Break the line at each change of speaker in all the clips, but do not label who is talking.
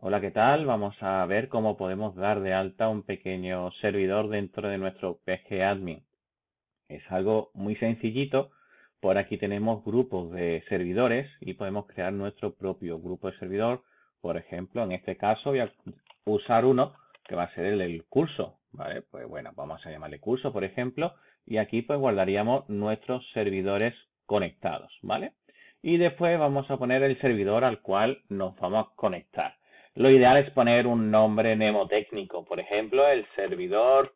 Hola, ¿qué tal? Vamos a ver cómo podemos dar de alta un pequeño servidor dentro de nuestro pgadmin. Es algo muy sencillito. Por aquí tenemos grupos de servidores y podemos crear nuestro propio grupo de servidor. Por ejemplo, en este caso voy a usar uno que va a ser el curso. ¿vale? Pues bueno, vamos a llamarle curso, por ejemplo. Y aquí pues guardaríamos nuestros servidores conectados. ¿vale? Y después vamos a poner el servidor al cual nos vamos a conectar. Lo ideal es poner un nombre mnemotécnico, por ejemplo, el servidor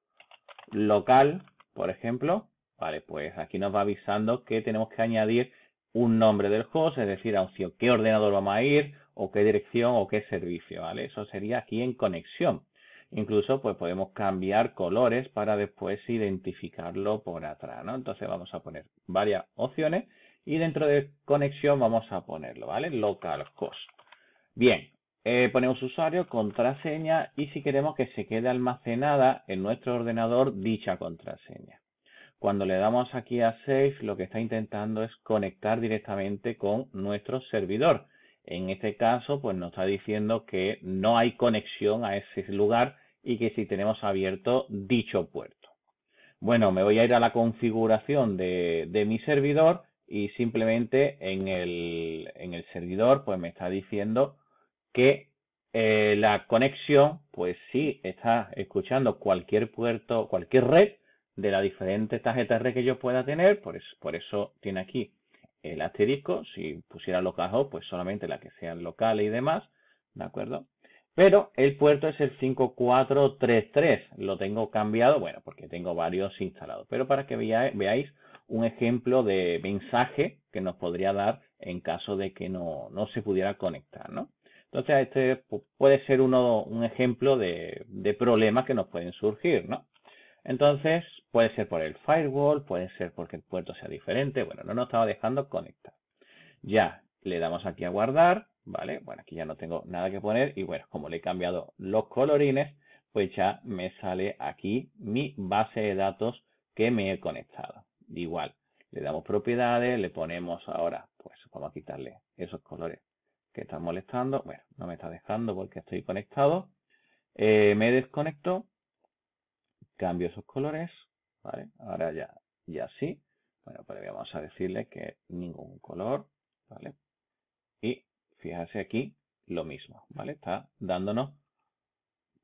local, por ejemplo. Vale, pues aquí nos va avisando que tenemos que añadir un nombre del host, es decir, a qué ordenador vamos a ir, o qué dirección, o qué servicio, ¿vale? Eso sería aquí en conexión. Incluso, pues podemos cambiar colores para después identificarlo por atrás, ¿no? Entonces vamos a poner varias opciones y dentro de conexión vamos a ponerlo, ¿vale? Local host. Bien, eh, ponemos usuario, contraseña y si queremos que se quede almacenada en nuestro ordenador dicha contraseña. Cuando le damos aquí a Save, lo que está intentando es conectar directamente con nuestro servidor. En este caso, pues nos está diciendo que no hay conexión a ese lugar y que si tenemos abierto dicho puerto. Bueno, me voy a ir a la configuración de, mi servidor y simplemente en el, en el servidor, pues me está diciendo que eh, la conexión, pues sí, está escuchando cualquier puerto, cualquier red de las diferentes tarjetas red que yo pueda tener, por eso, tiene aquí el asterisco, si pusiera localhost, pues solamente la que sean local y demás, ¿de acuerdo? Pero el puerto es el 5433, lo tengo cambiado, bueno, porque tengo varios instalados, pero para que veáis un ejemplo de mensaje que nos podría dar en caso de que no, no se pudiera conectar, ¿no? Entonces, este puede ser un ejemplo de, de problemas que nos pueden surgir, ¿no? Entonces, puede ser por el firewall, puede ser porque el puerto sea diferente, bueno, no nos estaba dejando conectar. Ya, le damos aquí a guardar, ¿vale? Bueno, aquí ya no tengo nada que poner y bueno, como le he cambiado los colorines, pues ya me sale aquí mi base de datos que me he conectado. Igual, le damos propiedades, le ponemos ahora, pues vamos a quitarle esos colores que está molestando. Bueno, no me está dejando porque estoy conectado. Eh, me desconecto. Cambio esos colores. ¿Vale? Ahora ya, ya sí. Bueno, pues vamos a decirle que ningún color. ¿Vale? Y fíjase aquí lo mismo. ¿Vale? Está dándonos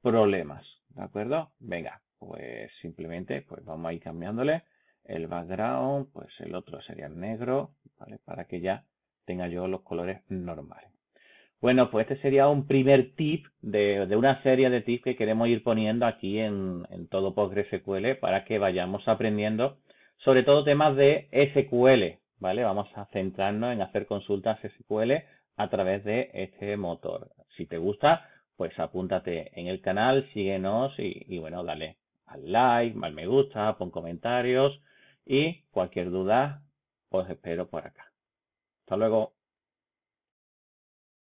problemas. ¿De acuerdo? Venga, pues simplemente pues vamos a ir cambiándole el background, pues el otro sería el negro, ¿vale? Para que ya tenga yo los colores normales. Bueno, pues este sería un primer tip de, una serie de tips que queremos ir poniendo aquí en, todo PostgreSQL para que vayamos aprendiendo sobre todo temas de SQL, ¿vale? Vamos a centrarnos en hacer consultas SQL a través de este motor. Si te gusta, pues apúntate en el canal, síguenos y, y bueno, dale al like, al me gusta, pon comentarios y cualquier duda os pues espero por acá. Hasta luego.